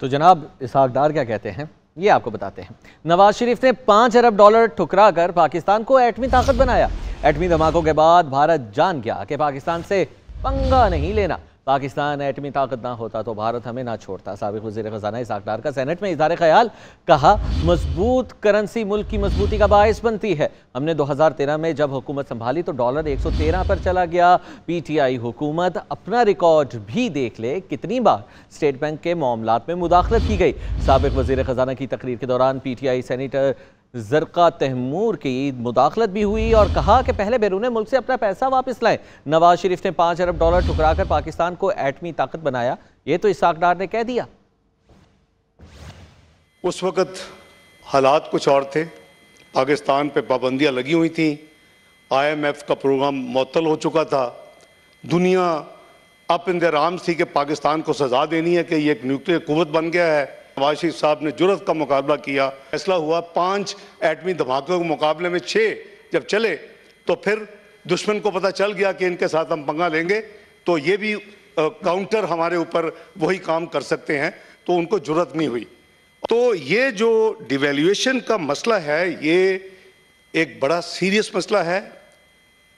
तो जनाब इसहाक डार क्या कहते हैं ये आपको बताते हैं नवाज शरीफ ने पांच अरब डॉलर ठुकरा कर पाकिस्तान को एटमी ताकत बनाया एटमी धमाकों के बाद भारत जान गया कि पाकिस्तान से पंगा नहीं लेना पाकिस्तान एटमी ताकत ना होता तो भारत हमें ना छोड़ता सबक वजी खजाना इसाकडार का सैनट में इजहार ख्याल कहा मजबूत करेंसी मुल्क की मजबूती का बायस बनती है हमने दो हज़ार तेरह में जब हुकूमत संभाली तो डॉलर एक सौ तेरह पर चला गया पी टी आई हुकूमत अपना रिकॉर्ड भी देख ले कितनी बार स्टेट बैंक के मामला में मुदाखलत की गई सबक वजी खजाना की तकरीर के दौरान P T I senator Zarqa Taimur की मुदाखलत भी हुई और कहा कि पहले बैरून मुल्क से अपना पैसा वापस लाएं नवाज शरीफ ने पाँच अरब डॉलर ठुकरा कर पाकिस्तान को एटमी ताकत बनाया ये तो इसाक डार ने कह दिया उस वक़्त हालात कुछ और थे पाकिस्तान पे पाबंदियाँ लगी हुई थी आईएमएफ का प्रोग्राम मअतल हो चुका था दुनिया अप इन थी कि पाकिस्तान को सज़ा देनी है कि ये एक न्यूक्लियर कुवत बन गया है नवाज शरीफ साहब ने जुरत का मुकाबला किया फैसला हुआ पाँच एटमी धमाकों के मुकाबले में छः जब चले तो फिर दुश्मन को पता चल गया कि इनके साथ हम पंगा लेंगे तो ये भी काउंटर हमारे ऊपर वही काम कर सकते हैं तो उनको जरूरत नहीं हुई तो ये जो डिवेल्यूएशन का मसला है ये एक बड़ा सीरियस मसला है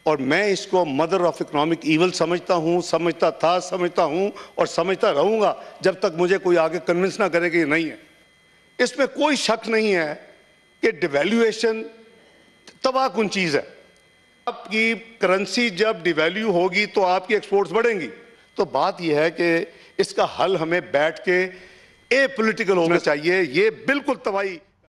और मैं इसको मदर ऑफ इकोनॉमिक ईवल समझता हूँ समझता था समझता हूँ और समझता रहूँगा जब तक मुझे कोई आगे कन्विंस ना करे कि नहीं है इसमें कोई शक नहीं है कि डिवेल्यूएशन तबाहकुन चीज़ है आपकी करेंसी जब डिवेल्यू होगी तो आपकी एक्सपोर्ट्स बढ़ेंगी तो बात यह है कि इसका हल हमें बैठ के ए पोलिटिकल होना चाहिए ये बिल्कुल तबाही